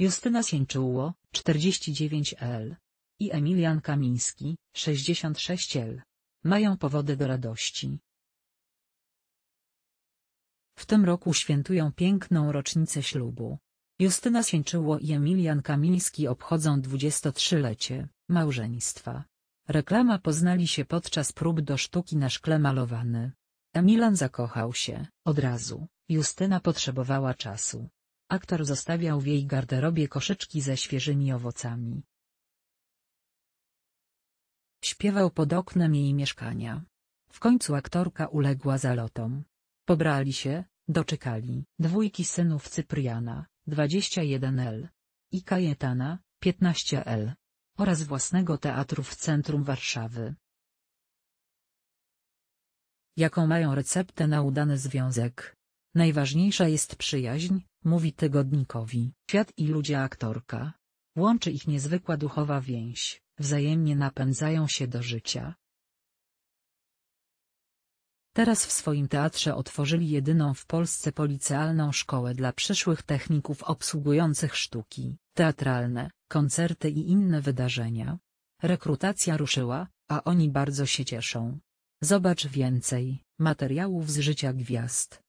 Justyna Sieńczyło, 49L. I Emilian Kamiński, 66L. Mają powody do radości. W tym roku świętują piękną rocznicę ślubu. Justyna Sieńczyło i Emilian Kamiński obchodzą 23-lecie małżeństwa. Reklama poznali się podczas prób do sztuki na szkle malowany. Emilian zakochał się od razu, Justyna potrzebowała czasu. Aktor zostawiał w jej garderobie koszyczki ze świeżymi owocami. Śpiewał pod oknem jej mieszkania. W końcu aktorka uległa zalotom. Pobrali się, doczekali dwójki synów Cypriana, 21L i Kajetana, 15L oraz własnego teatru w centrum Warszawy. Jaką mają receptę na udany związek? Najważniejsza jest przyjaźń, mówi tygodnikowi. Świat i ludzie aktorka. Łączy ich niezwykła duchowa więź, wzajemnie napędzają się do życia. Teraz w swoim teatrze otworzyli jedyną w Polsce policealną szkołę dla przyszłych techników obsługujących sztuki, teatralne, koncerty i inne wydarzenia. Rekrutacja ruszyła, a oni bardzo się cieszą. Zobacz więcej materiałów z życia gwiazd.